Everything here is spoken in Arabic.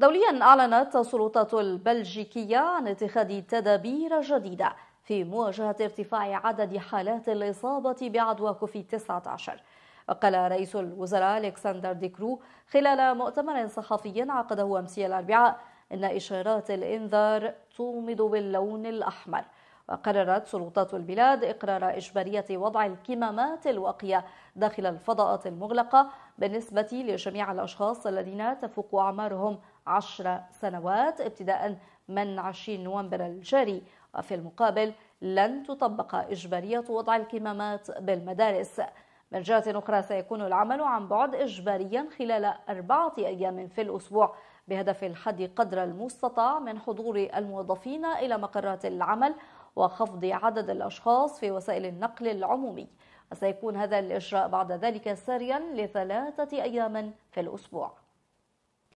دوليا أعلنت السلطات البلجيكية عن اتخاذ تدابير جديدة في مواجهة ارتفاع عدد حالات الإصابة بعدوى كوفيد 19 وقال رئيس الوزراء ألكسندر ديكرو خلال مؤتمر صحفي عقده أمس الأربعاء إن إشارات الإنذار تومض باللون الأحمر وقررت سلطات البلاد إقرار إجبارية وضع الكمامات الواقية داخل الفضاءات المغلقة بالنسبة لجميع الأشخاص الذين تفوق أعمارهم عشر سنوات ابتداء من 20 نوفمبر الجاري وفي المقابل لن تطبق إجبارية وضع الكمامات بالمدارس من جهة أخرى سيكون العمل عن بعد إجباريا خلال أربعة أيام في الأسبوع بهدف الحد قدر المستطاع من حضور الموظفين إلى مقرات العمل وخفض عدد الأشخاص في وسائل النقل العمومي وسيكون هذا الإجراء بعد ذلك ساريا لثلاثة أيام في الأسبوع